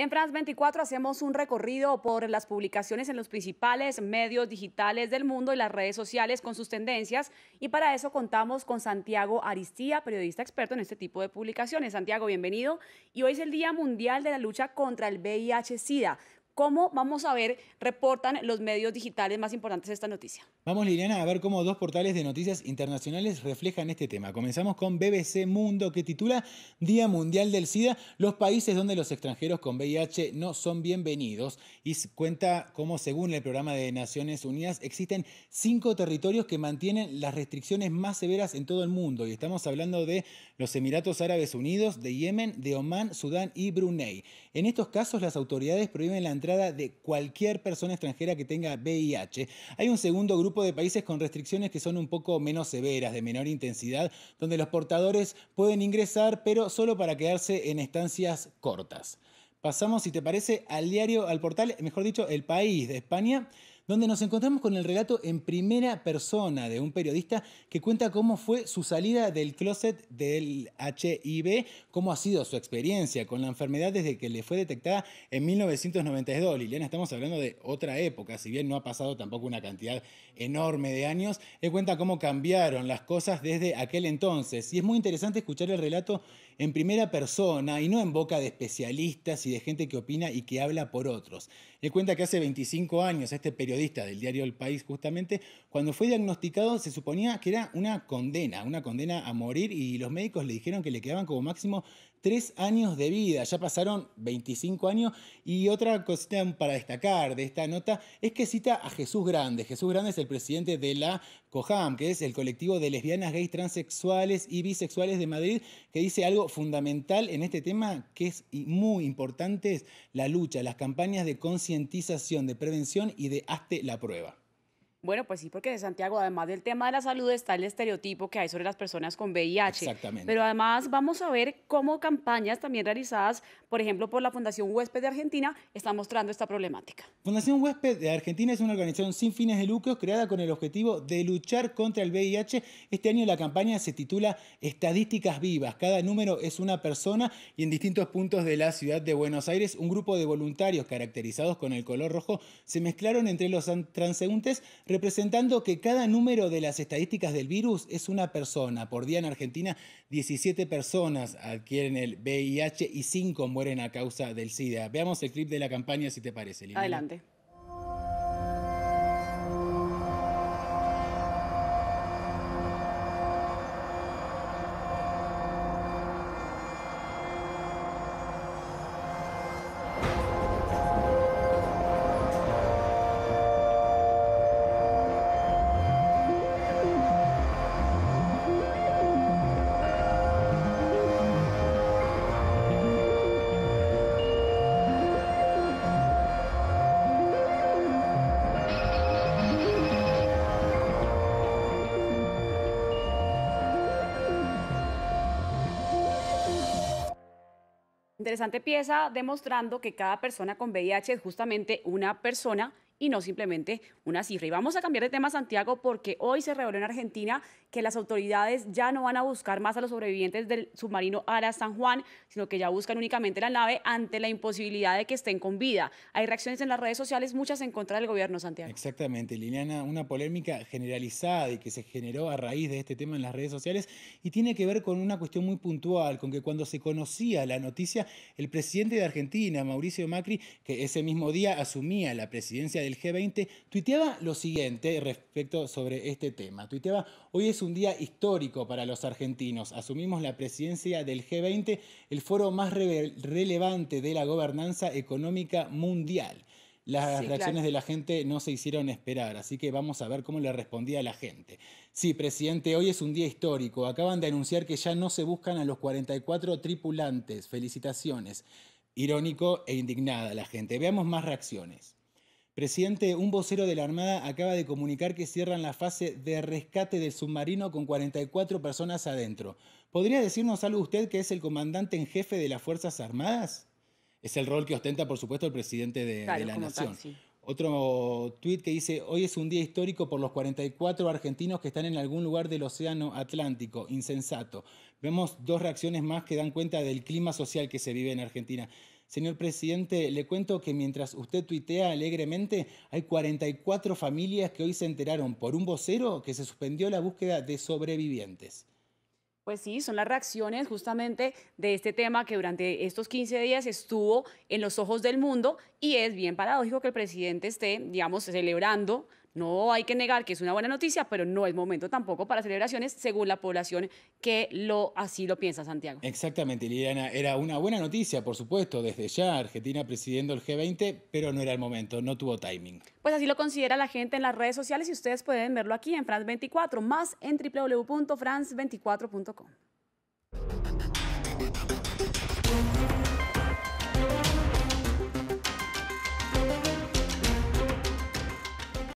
En France 24 hacemos un recorrido por las publicaciones en los principales medios digitales del mundo y las redes sociales con sus tendencias. Y para eso contamos con Santiago Aristía, periodista experto en este tipo de publicaciones. Santiago, bienvenido. Y hoy es el Día Mundial de la Lucha contra el VIH-Sida. ¿Cómo vamos a ver, reportan los medios digitales más importantes esta noticia? Vamos, Liliana, a ver cómo dos portales de noticias internacionales reflejan este tema. Comenzamos con BBC Mundo, que titula Día Mundial del SIDA, los países donde los extranjeros con VIH no son bienvenidos. Y cuenta cómo, según el programa de Naciones Unidas, existen cinco territorios que mantienen las restricciones más severas en todo el mundo. Y estamos hablando de los Emiratos Árabes Unidos, de Yemen, de Omán, Sudán y Brunei. En estos casos, las autoridades prohíben la entrada de cualquier persona extranjera que tenga VIH. Hay un segundo grupo de países con restricciones que son un poco menos severas, de menor intensidad, donde los portadores pueden ingresar, pero solo para quedarse en estancias cortas. Pasamos, si te parece, al diario, al portal, mejor dicho, El País de España donde nos encontramos con el relato en primera persona de un periodista que cuenta cómo fue su salida del closet del HIV, cómo ha sido su experiencia con la enfermedad desde que le fue detectada en 1992. Liliana, estamos hablando de otra época, si bien no ha pasado tampoco una cantidad enorme de años, él cuenta cómo cambiaron las cosas desde aquel entonces. Y es muy interesante escuchar el relato en primera persona y no en boca de especialistas y de gente que opina y que habla por otros. Él cuenta que hace 25 años este periodista del diario El País justamente, cuando fue diagnosticado se suponía que era una condena, una condena a morir y los médicos le dijeron que le quedaban como máximo tres años de vida, ya pasaron 25 años y otra cosita para destacar de esta nota es que cita a Jesús Grande. Jesús Grande es el presidente de la COJAM, que es el colectivo de lesbianas, gays, transexuales y bisexuales de Madrid, que dice algo fundamental en este tema que es muy importante, es la lucha, las campañas de concientización, de prevención y de hazte la prueba. Bueno, pues sí, porque de Santiago, además del tema de la salud, está el estereotipo que hay sobre las personas con VIH. Exactamente. Pero además vamos a ver cómo campañas también realizadas, por ejemplo, por la Fundación Huésped de Argentina, están mostrando esta problemática. Fundación Huésped de Argentina es una organización sin fines de lucro creada con el objetivo de luchar contra el VIH. Este año la campaña se titula Estadísticas Vivas. Cada número es una persona y en distintos puntos de la ciudad de Buenos Aires, un grupo de voluntarios caracterizados con el color rojo se mezclaron entre los transeúntes representando que cada número de las estadísticas del virus es una persona. Por día en Argentina, 17 personas adquieren el VIH y 5 mueren a causa del SIDA. Veamos el clip de la campaña si te parece, Adelante. Interesante pieza demostrando que cada persona con VIH es justamente una persona y no simplemente una cifra. Y vamos a cambiar de tema, Santiago, porque hoy se reveló en Argentina que las autoridades ya no van a buscar más a los sobrevivientes del submarino Ara San Juan, sino que ya buscan únicamente la nave ante la imposibilidad de que estén con vida. Hay reacciones en las redes sociales, muchas en contra del gobierno, Santiago. Exactamente, Liliana, una polémica generalizada y que se generó a raíz de este tema en las redes sociales y tiene que ver con una cuestión muy puntual, con que cuando se conocía la noticia, el presidente de Argentina, Mauricio Macri, que ese mismo día asumía la presidencia de el G20, tuiteaba lo siguiente respecto sobre este tema. Tuiteaba, hoy es un día histórico para los argentinos. Asumimos la presidencia del G20, el foro más relevante de la gobernanza económica mundial. Las reacciones de la gente no se hicieron esperar, así que vamos a ver cómo le respondía la gente. Sí, presidente, hoy es un día histórico. Acaban de anunciar que ya no se buscan a los 44 tripulantes. Felicitaciones irónico e indignada la gente. Veamos más reacciones. Presidente, un vocero de la Armada acaba de comunicar que cierran la fase de rescate del submarino con 44 personas adentro. ¿Podría decirnos algo usted que es el comandante en jefe de las Fuerzas Armadas? Es el rol que ostenta, por supuesto, el presidente de, la Nación. Otro tuit que dice, hoy es un día histórico por los 44 argentinos que están en algún lugar del Océano Atlántico, insensato. Vemos dos reacciones más que dan cuenta del clima social que se vive en Argentina. Señor presidente, le cuento que mientras usted tuitea alegremente, hay 44 familias que hoy se enteraron por un vocero que se suspendió la búsqueda de sobrevivientes. Pues sí, son las reacciones justamente de este tema que durante estos 15 días estuvo en los ojos del mundo y es bien paradójico que el presidente esté, digamos, celebrando no hay que negar que es una buena noticia, pero no es momento tampoco para celebraciones según la población que lo, así lo piensa Santiago. Exactamente, Liliana. Era una buena noticia, por supuesto, desde ya Argentina presidiendo el G20, pero no era el momento, no tuvo timing. Pues así lo considera la gente en las redes sociales y ustedes pueden verlo aquí en France 24, más en www.france24.com.